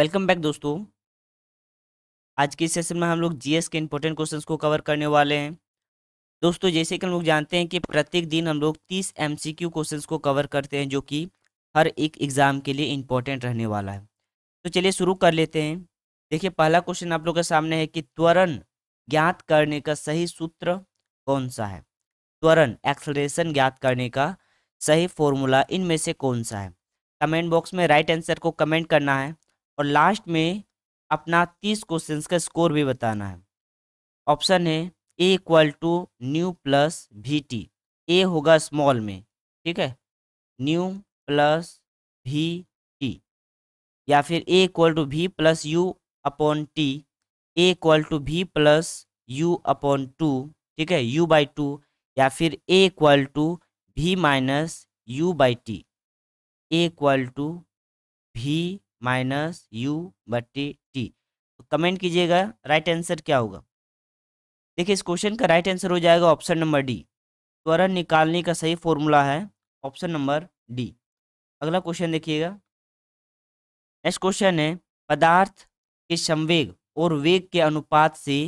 welcome back दोस्तों आज के सेशन में हम लोग जीएस के इम्पोर्टेंट क्वेश्चंस को कवर करने वाले हैं दोस्तों जैसे कि हम लोग जानते हैं कि प्रत्येक दिन हम लोग 30 एमसीक्यू क्वेश्चंस को कवर करते हैं जो कि हर एक एग्ज़ाम के लिए इम्पोर्टेंट रहने वाला है तो चलिए शुरू कर लेते हैं देखिए पहला क्वेश्चन आप लोग के सामने है कि त्वरण ज्ञात करने का सही सूत्र कौन सा है त्वरण एक्सलेशन ज्ञात करने का सही फॉर्मूला इनमें से कौन सा है कमेंट बॉक्स में राइट आंसर को कमेंट करना है और लास्ट में अपना तीस क्वेश्चन का स्कोर भी बताना है ऑप्शन है a equal to new plus v t a होगा स्मॉल में ठीक है न्यू प्लस वी टी या फिर a equal to v plus u upon t a equal to v plus u upon two ठीक है यू बाई टू या फिर a equal to v minus u by t a equal to v minus u बटे t तो comment कीजिएगा right answer क्या होगा देखिए इस क्वेश्चन का राइट आंसर हो जाएगा ऑप्शन नंबर डी त्वरण निकालने का सही फॉर्मूला है ऑप्शन नंबर डी अगला क्वेश्चन देखिएगा नेक्स्ट क्वेश्चन है पदार्थ के संवेग और वेग के अनुपात से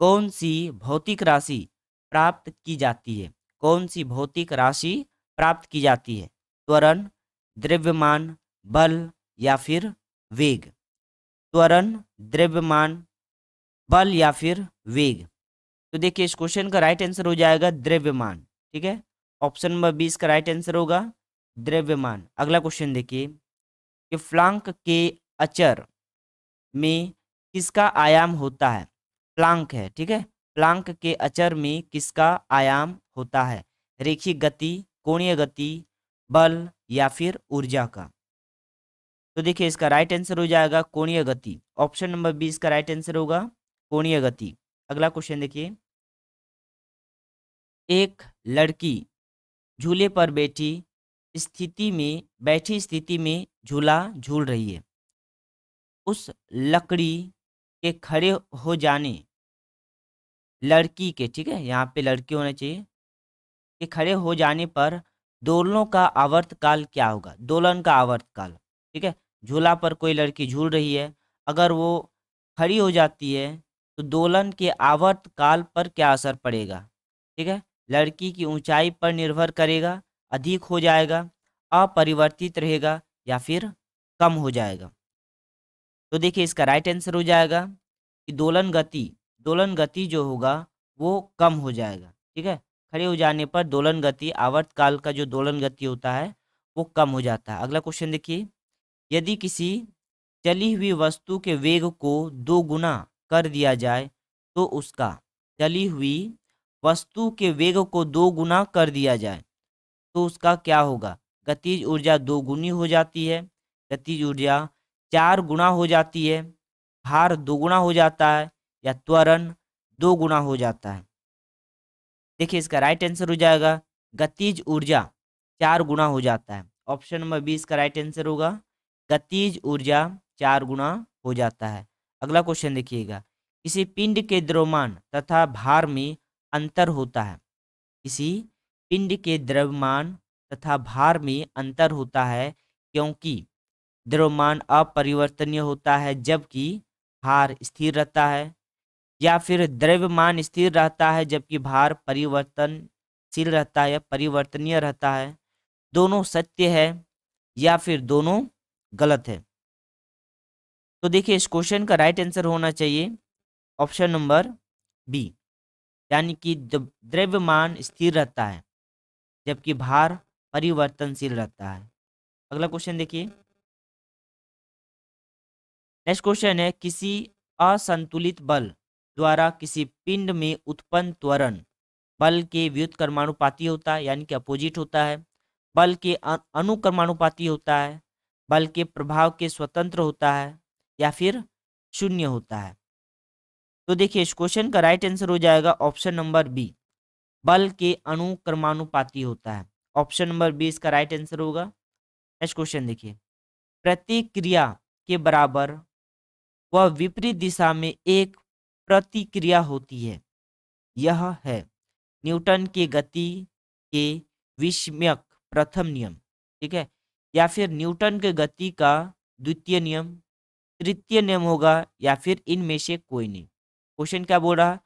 कौन सी भौतिक राशि प्राप्त की जाती है कौन सी भौतिक राशि प्राप्त की जाती है त्वरण द्रव्यमान बल या फिर वेग त्वरण द्रव्यमान बल या फिर वेग तो देखिए इस क्वेश्चन का राइट आंसर हो जाएगा द्रव्यमान ठीक है ऑप्शन नंबर बीस का राइट आंसर होगा द्रव्यमान अगला क्वेश्चन देखिए कि फ्लांक के अचर में किसका आयाम होता है प्लांक है ठीक है प्लांक के अचर में किसका आयाम होता है रेखीय गति कोणीय गति बल या फिर ऊर्जा का तो देखिए इसका राइट आंसर हो जाएगा कोणीय गति ऑप्शन नंबर बी इसका राइट आंसर होगा कोणीय गति अगला क्वेश्चन देखिए एक लड़की झूले पर बैठी स्थिति में बैठी स्थिति में झूला झूल रही है उस लकड़ी के खड़े हो जाने लड़की के ठीक है यहाँ पे लड़की होना चाहिए के खड़े हो जाने पर दोलनों का आवर्त काल क्या होगा दोलन का आवर्त काल ठीक है झूला पर कोई लड़की झूल रही है अगर वो खड़ी हो जाती है तो दोलन के आवर्त काल पर क्या असर पड़ेगा ठीक है लड़की की ऊंचाई पर निर्भर करेगा अधिक हो जाएगा अपरिवर्तित रहेगा या फिर कम हो जाएगा तो देखिए इसका राइट आंसर हो जाएगा कि दोलन गति दोलन गति जो होगा वो कम हो जाएगा ठीक है खड़े हो जाने पर दोलन गति आवर्त काल का जो दोलन गति होता है वो कम हो जाता है अगला क्वेश्चन देखिए यदि किसी चली हुई वस्तु के वेग को दो गुना कर दिया जाए तो उसका चली हुई वस्तु के वेग को दो गुना कर दिया जाए तो उसका क्या होगा गतिज ऊर्जा दो गुनी हो जाती है गतिज ऊर्जा चार गुना हो जाती है भार दो गुना हो जाता है या त्वरण दो गुना हो जाता है देखिए इसका राइट आंसर हो जाएगा गतिज ऊर्जा चार गुना हो जाता है ऑप्शन नंबर बी इसका राइट आंसर होगा गतिज ऊर्जा चार गुना हो जाता है अगला क्वेश्चन देखिएगा किसी पिंड के द्रव्यमान तथा भार में अंतर होता है किसी पिंड के द्रव्यमान तथा भार में अंतर होता है क्योंकि द्रव्यमान अपरिवर्तनीय होता है जबकि भार स्थिर रहता है या फिर द्रव्यमान स्थिर रहता है जबकि भार परिवर्तनशील रहता है परिवर्तनीय रहता है दोनों सत्य है या फिर दोनों गलत है तो देखिए इस क्वेश्चन का राइट आंसर होना चाहिए ऑप्शन नंबर बी यानी कि द्रव्यमान स्थिर रहता है जबकि भार परिवर्तनशील रहता है अगला क्वेश्चन देखिए नेक्स्ट क्वेश्चन है किसी असंतुलित बल द्वारा किसी पिंड में उत्पन्न त्वरण बल के व्युत कर्माणुपाती होता है यानी कि अपोजिट होता है बल के अनुक्रमानुपाती होता है बल के प्रभाव के स्वतंत्र होता है या फिर शून्य होता है तो देखिए इस क्वेश्चन का राइट आंसर हो जाएगा ऑप्शन नंबर बी बल के अणु क्रमानुपाती होता है ऑप्शन नंबर बी इसका राइट आंसर होगा नेक्स्ट क्वेश्चन देखिए प्रतिक्रिया के बराबर व विपरीत दिशा में एक प्रतिक्रिया होती है यह है न्यूटन के गति के विस्मयक प्रथम नियम ठीक है या फिर न्यूटन के गति का द्वितीय नियम तृतीय नियम होगा या फिर इनमें से कोई नहीं क्वेश्चन क्या बोल रहा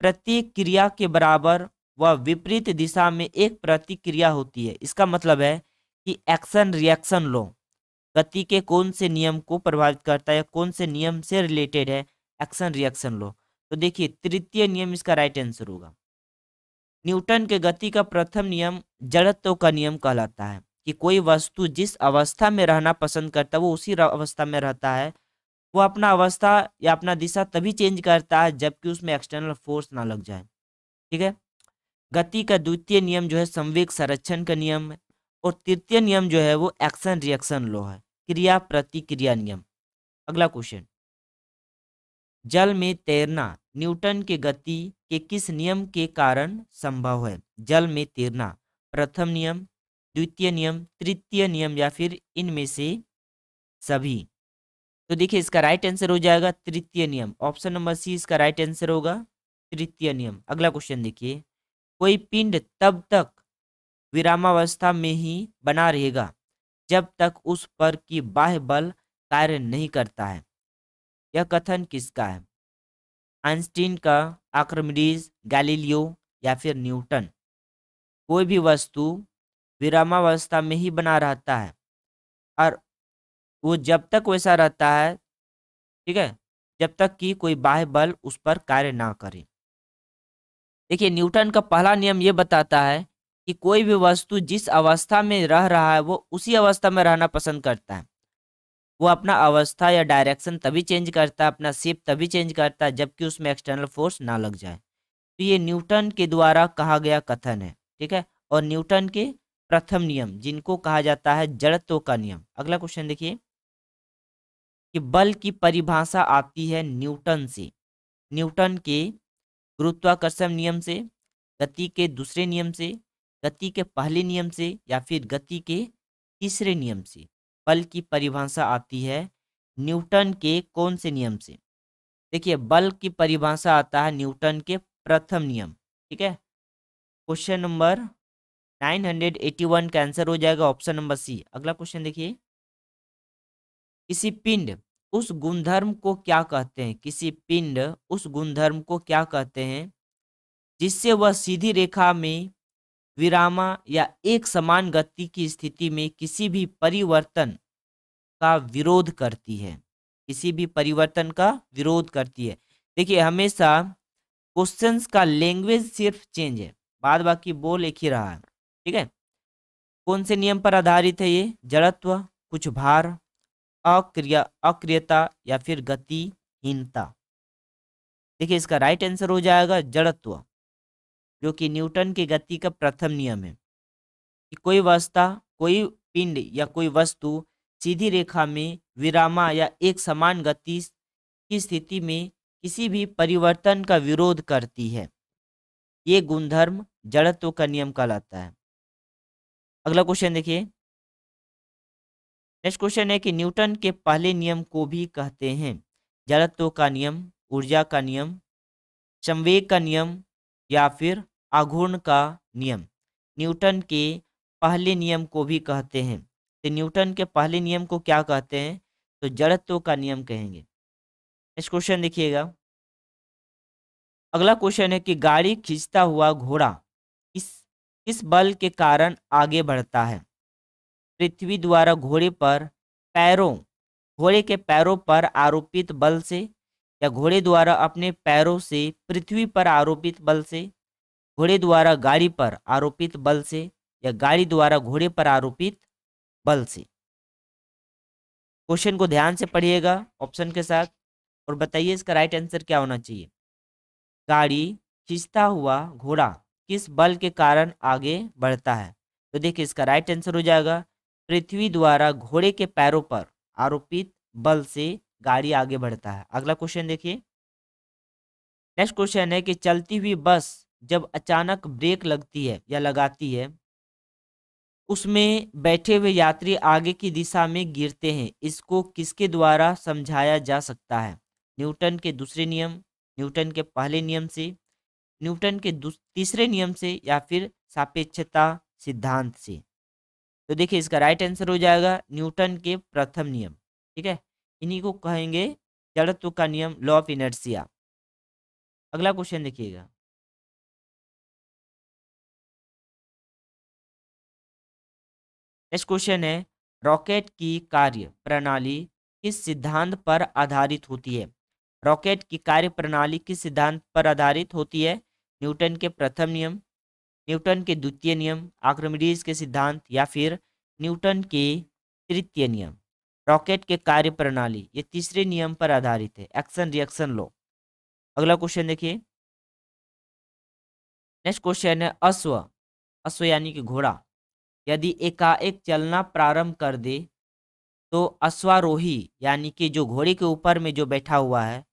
प्रत्येक क्रिया के बराबर व विपरीत दिशा में एक प्रतिक्रिया होती है इसका मतलब है कि एक्शन रिएक्शन लो गति के कौन से नियम को प्रभावित करता है कौन से नियम से रिलेटेड है एक्शन रिएक्शन लो तो देखिए तृतीय नियम इसका राइट आंसर होगा न्यूटन के गति का प्रथम नियम जड़त्व का नियम कहलाता है कि कोई वस्तु जिस अवस्था में रहना पसंद करता है वो उसी अवस्था में रहता है वो अपना अवस्था या अपना दिशा तभी चेंज करता है जबकि उसमें एक्सटर्नल फोर्स ना लग जाए ठीक है गति का द्वितीय नियम जो है संवेग संरक्षण का नियम है और तृतीय नियम जो है वो एक्शन रिएक्शन लो है क्रिया प्रतिक्रिया नियम अगला क्वेश्चन जल में तैरना न्यूटन के गति के किस नियम के कारण संभव है जल में तैरना प्रथम नियम द्वितीय नियम तृतीय नियम या फिर इनमें से सभी तो देखिए इसका राइट आंसर हो जाएगा तृतीय नियम ऑप्शन नंबर सी इसका राइट आंसर होगा तृतीय नियम अगला क्वेश्चन देखिए कोई पिंड तब तक विरामावस्था में ही बना रहेगा जब तक उस पर की बाह्य बल कार्य नहीं करता है यह कथन किसका है आइंस्टीन का आक्रमडीज गैलीलियो या फिर न्यूटन कोई भी वस्तु विरामावस्था में ही बना रहता है और वो जब तक वैसा रहता है ठीक है जब तक कि कोई बाह्य बल उस पर कार्य ना करे देखिए न्यूटन का पहला नियम ये बताता है कि कोई भी वस्तु जिस अवस्था में रह रहा है वो उसी अवस्था में रहना पसंद करता है वो अपना अवस्था या डायरेक्शन तभी चेंज करता है अपना शेप तभी चेंज करता है जबकि उसमें एक्सटर्नल फोर्स ना लग जाए तो ये न्यूटन के द्वारा कहा गया कथन है ठीक है और न्यूटन के प्रथम नियम जिनको कहा जाता है जड़त्व का नियम अगला क्वेश्चन देखिए कि बल की परिभाषा आती है न्यूटन से न्यूटन के गुरुत्वाकर्षण नियम से गति के दूसरे नियम से गति के पहले नियम से या फिर गति के तीसरे नियम से बल की परिभाषा आती है न्यूटन के कौन से नियम से देखिए बल की परिभाषा आता है न्यूटन के प्रथम नियम ठीक है question number nine hundred eighty one का आंसर हो जाएगा ऑप्शन नंबर सी अगला क्वेश्चन देखिए किसी पिंड उस गुणधर्म को क्या कहते हैं किसी पिंड उस गुणधर्म को क्या कहते हैं जिससे वह सीधी रेखा में विरामा या एक समान गति की स्थिति में किसी भी परिवर्तन का विरोध करती है किसी भी परिवर्तन का विरोध करती है देखिए हमेशा क्वेश्चंस का लैंग्वेज सिर्फ चेंज है बाद बाकी बोल एक ही रहा है ठीक है कौन से नियम पर आधारित है ये जड़त्व कुछ भार अक्रिया अक्रियता या फिर गतिहीनता देखिए इसका राइट आंसर हो जाएगा जड़त्व जो कि न्यूटन की गति का प्रथम नियम है कि कोई वस्ता कोई पिंड या कोई वस्तु सीधी रेखा में विरामा या एक समान गति की स्थिति में किसी भी परिवर्तन का विरोध करती है ये गुणधर्म जड़त्व का नियम कहलाता है अगला क्वेश्चन देखिए नेक्स्ट क्वेश्चन है कि न्यूटन के पहले नियम को भी कहते हैं जड़त्व का नियम ऊर्जा का नियम संवेग का नियम या फिर आघूर्ण का नियम न्यूटन के पहले नियम को भी कहते हैं तो न्यूटन के पहले नियम को क्या कहते हैं तो जड़त्व का नियम कहेंगे नेक्स्ट क्वेश्चन देखिएगा अगला क्वेश्चन है कि गाड़ी खींचता हुआ घोड़ा इस इस बल के कारण आगे बढ़ता है पृथ्वी द्वारा घोड़े पर पैरों घोड़े के पैरों पर आरोपित बल से या घोड़े द्वारा अपने पैरों से पृथ्वी पर आरोपित बल से घोड़े द्वारा गाड़ी पर आरोपित बल से या गाड़ी द्वारा घोड़े पर आरोपित बल से क्वेश्चन को ध्यान से पढ़िएगा ऑप्शन के साथ और बताइए इसका राइट आंसर क्या होना चाहिए गाड़ी खींचता हुआ घोड़ा किस बल के कारण आगे बढ़ता है तो देखिए इसका राइट आंसर हो जाएगा पृथ्वी द्वारा घोड़े के पैरों पर आरोपित बल से गाड़ी आगे बढ़ता है अगला क्वेश्चन देखिए नेक्स्ट क्वेश्चन है कि चलती हुई बस जब अचानक ब्रेक लगती है या लगाती है उसमें बैठे हुए यात्री आगे की दिशा में गिरते हैं इसको किसके द्वारा समझाया जा सकता है न्यूटन के दूसरे नियम न्यूटन के पहले नियम से न्यूटन के तीसरे नियम से या फिर सापेक्षता सिद्धांत से तो देखिए इसका राइट आंसर हो जाएगा न्यूटन के प्रथम नियम ठीक है इन्हीं को कहेंगे जड़त्व का नियम लॉ ऑफ इनर्सिया अगला क्वेश्चन देखिएगा नेक्स्ट क्वेश्चन है रॉकेट की कार्य प्रणाली किस सिद्धांत पर आधारित होती है रॉकेट की कार्य प्रणाली किस सिद्धांत पर आधारित होती है न्यूटन के प्रथम नियम न्यूटन के द्वितीय नियम आक्रमिडीज के सिद्धांत या फिर न्यूटन के तृतीय नियम रॉकेट के कार्य प्रणाली ये तीसरे नियम पर आधारित है एक्शन रिएक्शन लॉ अगला क्वेश्चन देखिए नेक्स्ट क्वेश्चन है अश्व अश्व यानी कि घोड़ा यदि एकाएक चलना प्रारंभ कर दे तो अश्वारोही यानी कि जो घोड़े के ऊपर में जो बैठा हुआ है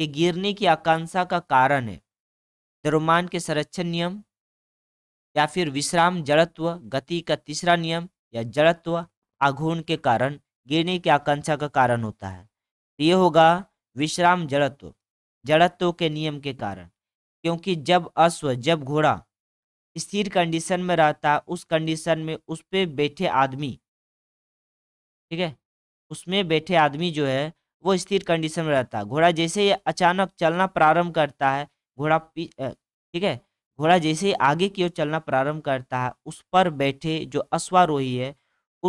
ये गिरने की आकांक्षा का कारण है द्रव्यमान के संरक्षण नियम या फिर विश्राम जड़त्व गति का तीसरा नियम या जड़त्व आघूर्ण के कारण गिरने की आकांक्षा का कारण होता है तो ये होगा विश्राम जड़त्व जड़त्व के नियम के कारण क्योंकि जब अश्व जब घोड़ा स्थिर कंडीशन में रहता है उस कंडीशन में उस पर बैठे आदमी ठीक है उसमें बैठे आदमी जो है वो स्थिर कंडीशन में रहता है घोड़ा जैसे ही अचानक चलना प्रारंभ करता है घोड़ा पी ठीक है घोड़ा जैसे आगे की ओर चलना प्रारंभ करता है उस पर बैठे जो अश्वारोही है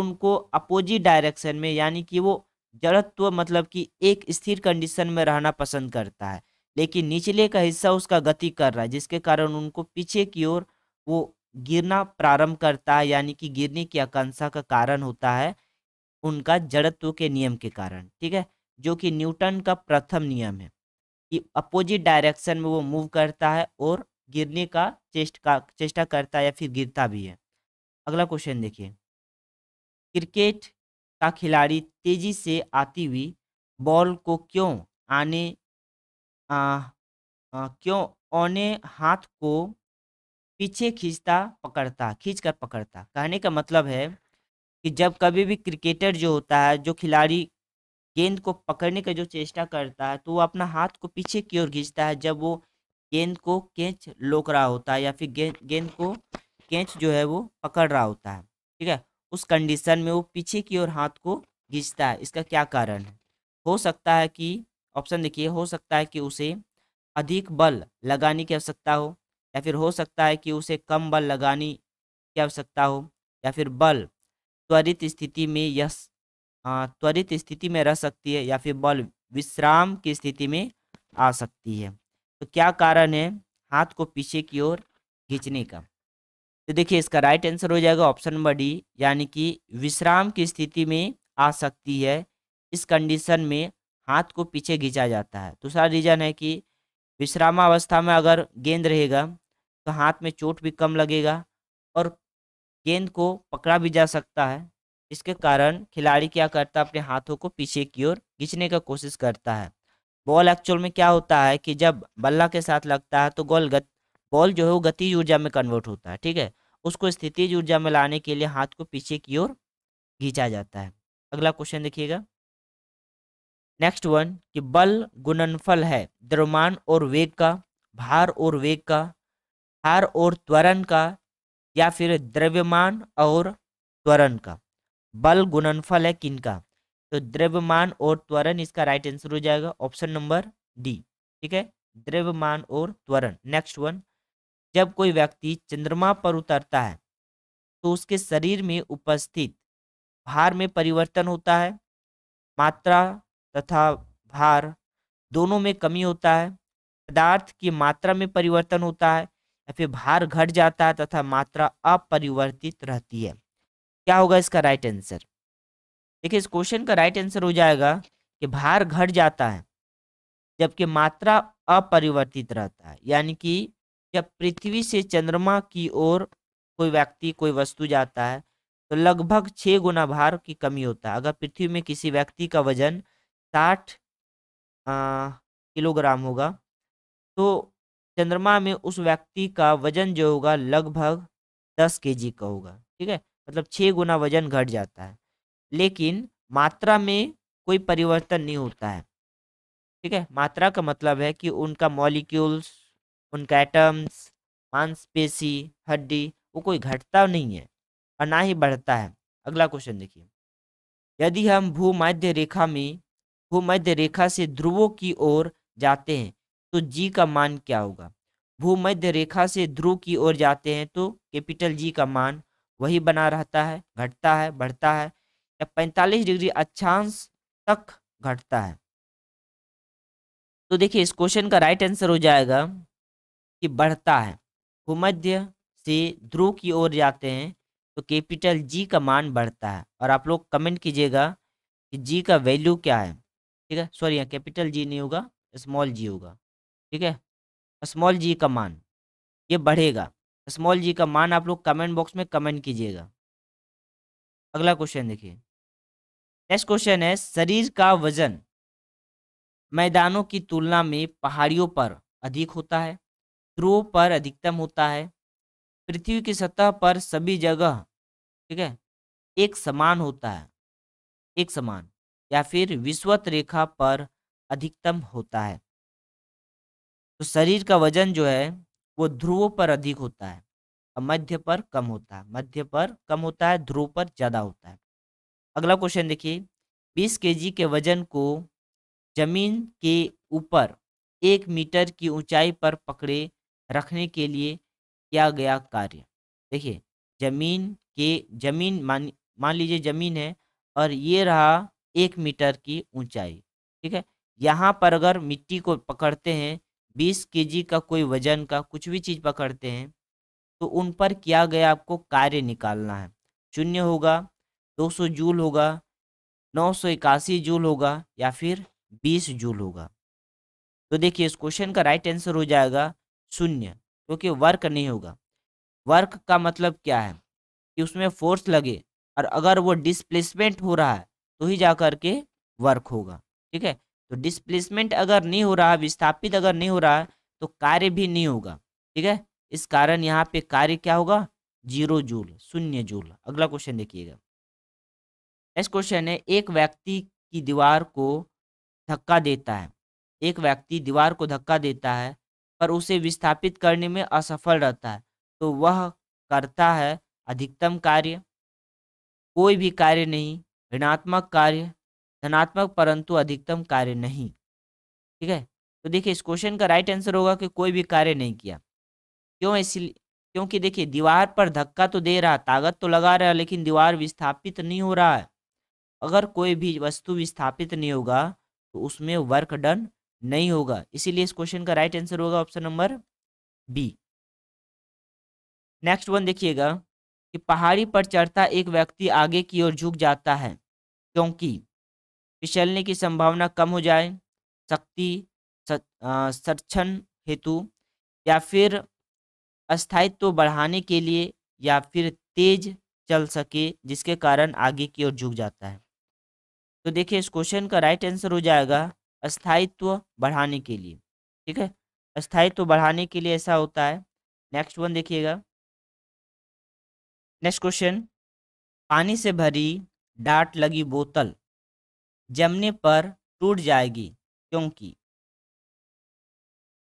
उनको अपोजिट डायरेक्शन में यानी कि वो जड़त्व मतलब कि एक स्थिर कंडीशन में रहना पसंद करता है लेकिन निचले का हिस्सा उसका गति कर रहा है जिसके कारण उनको पीछे की ओर वो गिरना प्रारंभ करता है यानी कि गिरने की आकांक्षा का कारण होता है उनका जड़त्व के नियम के कारण ठीक है जो कि न्यूटन का प्रथम नियम है कि अपोजिट डायरेक्शन में वो मूव करता है और गिरने का चेस्ट का चेष्टा करता है या फिर गिरता भी है अगला क्वेश्चन देखिए क्रिकेट का खिलाड़ी तेजी से आती हुई बॉल को क्यों आने आ, आ, क्यों औने हाथ को पीछे खींचता पकड़ता खींच कर पकड़ता कहने का मतलब है कि जब कभी भी क्रिकेटर जो होता है जो खिलाड़ी गेंद को पकड़ने का जो चेष्टा करता है तो वो अपना हाथ को पीछे की ओर खींचता है जब वो गेंद को कैच लोक रहा होता है या फिर गेंद को कैच जो है वो पकड़ रहा होता है ठीक है उस कंडीशन में वो पीछे की ओर हाथ को खींचता है इसका क्या कारण है हो सकता है कि ऑप्शन देखिए हो सकता है कि उसे अधिक बल लगाने की आवश्यकता हो या फिर हो सकता है कि उसे कम बल लगाने की आवश्यकता हो या फिर बल त्वरित स्थिति में यह त्वरित स्थिति में रह सकती है या फिर बॉल विश्राम की स्थिति में आ सकती है तो क्या कारण है हाथ को पीछे की ओर खींचने का तो देखिए इसका राइट आंसर हो जाएगा ऑप्शन नंबर डी यानी कि विश्राम की स्थिति में आ सकती है इस कंडीशन में हाथ को पीछे खींचा जाता है दूसरा रीजन है कि विश्रामावस्था में अगर गेंद रहेगा तो हाथ में चोट भी कम लगेगा और गेंद को पकड़ा भी जा सकता है इसके कारण खिलाड़ी क्या करता है अपने हाथों को पीछे की ओर खींचने का कोशिश करता है बॉल एक्चुअल में क्या होता है कि जब बल्ला के साथ लगता है तो गोल गत बॉल जो है वो गतिज ऊर्जा में कन्वर्ट होता है ठीक है उसको स्थिति ऊर्जा में लाने के लिए हाथ को पीछे की ओर खींचा जाता है अगला क्वेश्चन देखिएगा नेक्स्ट वन कि बल गुणनफल है द्रव्यमान और वेग का भार और वेग का भार और त्वरण का या फिर द्रव्यमान और त्वरण का बल गुणनफल है किनका तो द्रव्यमान और त्वरण इसका राइट आंसर हो जाएगा ऑप्शन नंबर डी ठीक है द्रव्यमान और त्वरण नेक्स्ट वन जब कोई व्यक्ति चंद्रमा पर उतरता है तो उसके शरीर में उपस्थित भार में परिवर्तन होता है मात्रा तथा भार दोनों में कमी होता है पदार्थ की मात्रा में परिवर्तन होता है या फिर भार घट जाता है तथा मात्रा अपरिवर्तित रहती है क्या होगा इसका राइट आंसर देखिए इस क्वेश्चन का राइट आंसर हो जाएगा कि भार घट जाता है जबकि मात्रा अपरिवर्तित रहता है यानी कि जब पृथ्वी से चंद्रमा की ओर कोई व्यक्ति कोई वस्तु जाता है तो लगभग छः गुना भार की कमी होता है अगर पृथ्वी में किसी व्यक्ति का वजन साठ किलोग्राम होगा तो चंद्रमा में उस व्यक्ति का वजन जो होगा लगभग दस के का होगा ठीक है मतलब छः गुना वजन घट जाता है लेकिन मात्रा में कोई परिवर्तन नहीं होता है ठीक है मात्रा का मतलब है कि उनका मॉलिक्यूल्स उनका एटम्स मांसपेशी हड्डी वो कोई घटता नहीं है और ना ही बढ़ता है अगला क्वेश्चन देखिए यदि हम भूमध्य रेखा में भूमध्य रेखा से ध्रुवों की ओर जाते हैं तो जी का मान क्या होगा भूमध्य रेखा से ध्रुव की ओर जाते हैं तो कैपिटल जी का मान वही बना रहता है घटता है बढ़ता है या 45 डिग्री अक्षांश तक घटता है तो देखिए इस क्वेश्चन का राइट आंसर हो जाएगा कि बढ़ता है भूमध्य से ध्रुव की ओर जाते हैं तो कैपिटल जी का मान बढ़ता है और आप लोग कमेंट कीजिएगा कि जी का वैल्यू क्या है ठीक है सॉरी यहाँ कैपिटल जी नहीं होगा स्मॉल जी होगा ठीक है स्मॉल जी का मान ये बढ़ेगा स्मॉल जी का मान आप लोग कमेंट बॉक्स में कमेंट कीजिएगा अगला क्वेश्चन देखिए नेक्स्ट क्वेश्चन है शरीर का वजन मैदानों की तुलना में पहाड़ियों पर अधिक होता है ध्रुव पर अधिकतम होता है पृथ्वी की सतह पर सभी जगह ठीक है एक समान होता है एक समान या फिर विश्वत रेखा पर अधिकतम होता है तो शरीर का वजन जो है वो ध्रुव पर अधिक होता है और मध्य पर कम होता है मध्य पर कम होता है ध्रुव पर ज़्यादा होता है अगला क्वेश्चन देखिए बीस के के वजन को जमीन के ऊपर एक मीटर की ऊंचाई पर पकड़े रखने के लिए किया गया कार्य देखिए जमीन के जमीन मान मान लीजिए जमीन है और ये रहा एक मीटर की ऊंचाई ठीक है यहाँ पर अगर मिट्टी को पकड़ते हैं बीस के का कोई वजन का कुछ भी चीज़ पकड़ते हैं तो उन पर किया गया आपको कार्य निकालना है शून्य होगा 200 जूल होगा नौ जूल होगा या फिर 20 जूल होगा तो देखिए इस क्वेश्चन का राइट आंसर हो जाएगा शून्य क्योंकि तो वर्क नहीं होगा वर्क का मतलब क्या है कि उसमें फोर्स लगे और अगर वो डिस्प्लेसमेंट हो रहा है तो ही जा के वर्क होगा ठीक है तो डिस्प्लेसमेंट अगर नहीं हो रहा विस्थापित अगर नहीं हो रहा तो कार्य भी नहीं होगा ठीक है इस कारण यहाँ पे कार्य क्या होगा जीरो जूल शून्य जूल अगला क्वेश्चन देखिएगा नेक्स्ट क्वेश्चन है एक व्यक्ति की दीवार को धक्का देता है एक व्यक्ति दीवार को धक्का देता है पर उसे विस्थापित करने में असफल रहता है तो वह करता है अधिकतम कार्य कोई भी कार्य नहीं ऋणात्मक कार्य धनात्मक परंतु अधिकतम कार्य नहीं ठीक है तो देखिए इस क्वेश्चन का राइट आंसर होगा कि कोई भी कार्य नहीं किया क्यों इसलिए क्योंकि देखिए दीवार पर धक्का तो दे रहा ताकत तो लगा रहा लेकिन दीवार विस्थापित नहीं हो रहा है अगर कोई भी वस्तु विस्थापित नहीं होगा तो उसमें वर्क डन नहीं होगा इसीलिए इस क्वेश्चन का राइट आंसर होगा option number B next one देखिएगा कि पहाड़ी पर चढ़ता एक व्यक्ति आगे की ओर झुक जाता है क्योंकि फिसलने की संभावना कम हो जाए शक्ति संरक्षण हेतु या फिर अस्थायित्व बढ़ाने के लिए या फिर तेज चल सके जिसके कारण आगे की ओर झुक जाता है तो देखिए इस क्वेश्चन का राइट आंसर हो जाएगा अस्थायित्व बढ़ाने के लिए ठीक है अस्थायित्व बढ़ाने के लिए ऐसा होता है नेक्स्ट वन देखिएगा नेक्स्ट क्वेश्चन पानी से भरी डाट लगी बोतल जमने पर टूट जाएगी क्योंकि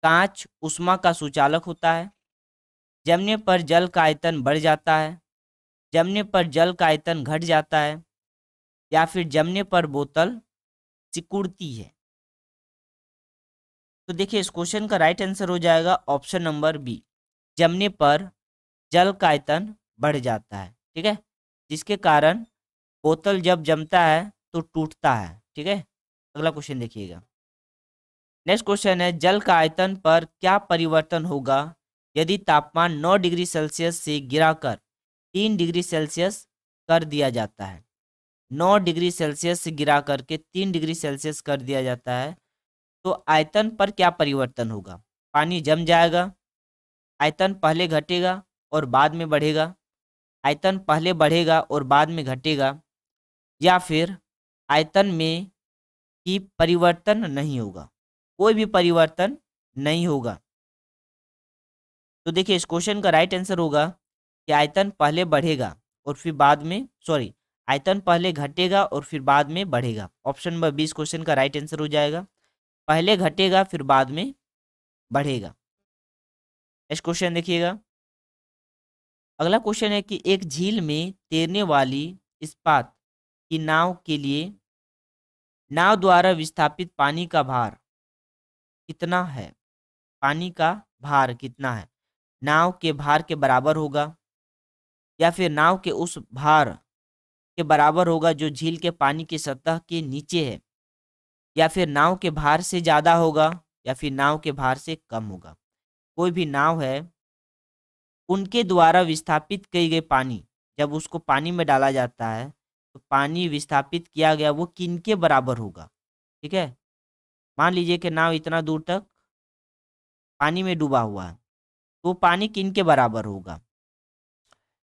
कांच उष्मा का सुचालक होता है जमने पर जल का आयतन बढ़ जाता है जमने पर जल का आयतन घट जाता है या फिर जमने पर बोतल सिकुड़ती है तो देखिए इस क्वेश्चन का राइट आंसर हो जाएगा ऑप्शन नंबर बी जमने पर जल का आयतन बढ़ जाता है ठीक है जिसके कारण बोतल जब जमता है तो टूटता है ठीक है अगला क्वेश्चन देखिएगा नेक्स्ट क्वेश्चन है जल का आयतन पर क्या परिवर्तन होगा यदि तापमान 9 डिग्री सेल्सियस से गिराकर 3 डिग्री सेल्सियस कर दिया जाता है 9 डिग्री सेल्सियस से गिरा करके 3 डिग्री सेल्सियस कर दिया जाता है तो आयतन पर क्या परिवर्तन होगा पानी जम जाएगा आयतन पहले घटेगा और बाद में बढ़ेगा आयतन पहले बढ़ेगा और बाद में घटेगा या फिर आयतन में की परिवर्तन नहीं होगा कोई भी परिवर्तन नहीं होगा तो देखिए इस क्वेश्चन का राइट आंसर होगा कि आयतन पहले बढ़ेगा और फिर बाद में सॉरी आयतन पहले घटेगा और फिर बाद में बढ़ेगा ऑप्शन नंबर बीस क्वेश्चन का राइट आंसर हो जाएगा पहले घटेगा फिर बाद में बढ़ेगा नेक्स्ट क्वेश्चन देखिएगा अगला क्वेश्चन है कि एक झील में तैरने वाली इस्पात की नाव के लिए नाव द्वारा विस्थापित पानी का भार कितना है पानी का भार कितना है नाव के भार के बराबर होगा या फिर नाव के उस भार के बराबर होगा जो झील के पानी की सतह के नीचे है या फिर नाव के भार से ज़्यादा होगा या फिर नाव के भार से कम होगा कोई भी नाव है उनके द्वारा विस्थापित किए गए पानी जब उसको पानी में डाला जाता है तो पानी विस्थापित किया गया वो किन के बराबर होगा ठीक है मान लीजिए कि नाव इतना दूर तक पानी में डूबा हुआ है तो पानी किन के बराबर होगा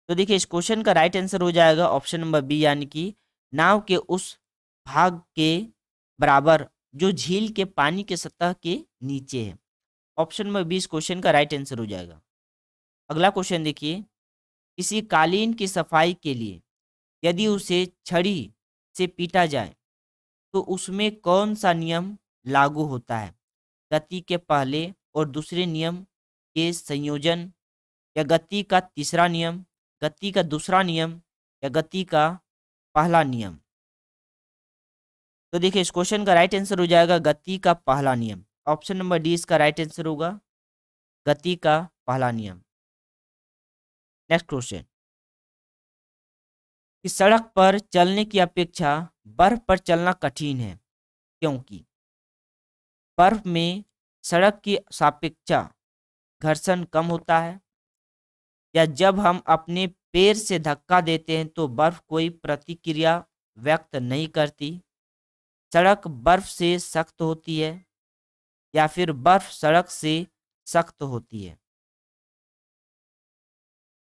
तो देखिए इस क्वेश्चन का राइट आंसर हो जाएगा ऑप्शन नंबर बी यानी कि नाव के उस भाग के बराबर जो झील के पानी के सतह के नीचे है ऑप्शन नंबर बी इस क्वेश्चन का राइट आंसर हो जाएगा अगला क्वेश्चन देखिए किसी कालीन की सफाई के लिए यदि उसे छड़ी से पीटा जाए तो उसमें कौन सा नियम लागू होता है गति के पहले और दूसरे नियम के संयोजन या गति का तीसरा नियम गति का दूसरा नियम या गति का पहला नियम तो देखिए इस क्वेश्चन का राइट आंसर हो जाएगा गति का पहला नियम ऑप्शन नंबर डी इसका राइट आंसर होगा गति का पहला नियम नेक्स्ट क्वेश्चन कि सड़क पर चलने की अपेक्षा बर्फ पर चलना कठिन है क्योंकि बर्फ में सड़क की सापेक्षा घर्षण कम होता है या जब हम अपने पैर से धक्का देते हैं तो बर्फ कोई प्रतिक्रिया व्यक्त नहीं करती सड़क बर्फ से सख्त होती है या फिर बर्फ सड़क से सख्त होती है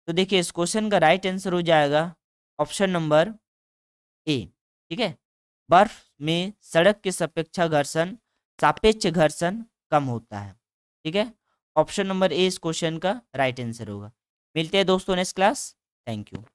तो देखिए इस क्वेश्चन का राइट आंसर हो जाएगा ऑप्शन नंबर ए ठीक है बर्फ में सड़क के सपेक्षा घर्षण सापेक्ष घर्षण कम होता है ठीक है ऑप्शन नंबर ए इस क्वेश्चन का राइट आंसर होगा मिलते हैं दोस्तों नेक्स्ट क्लास थैंक यू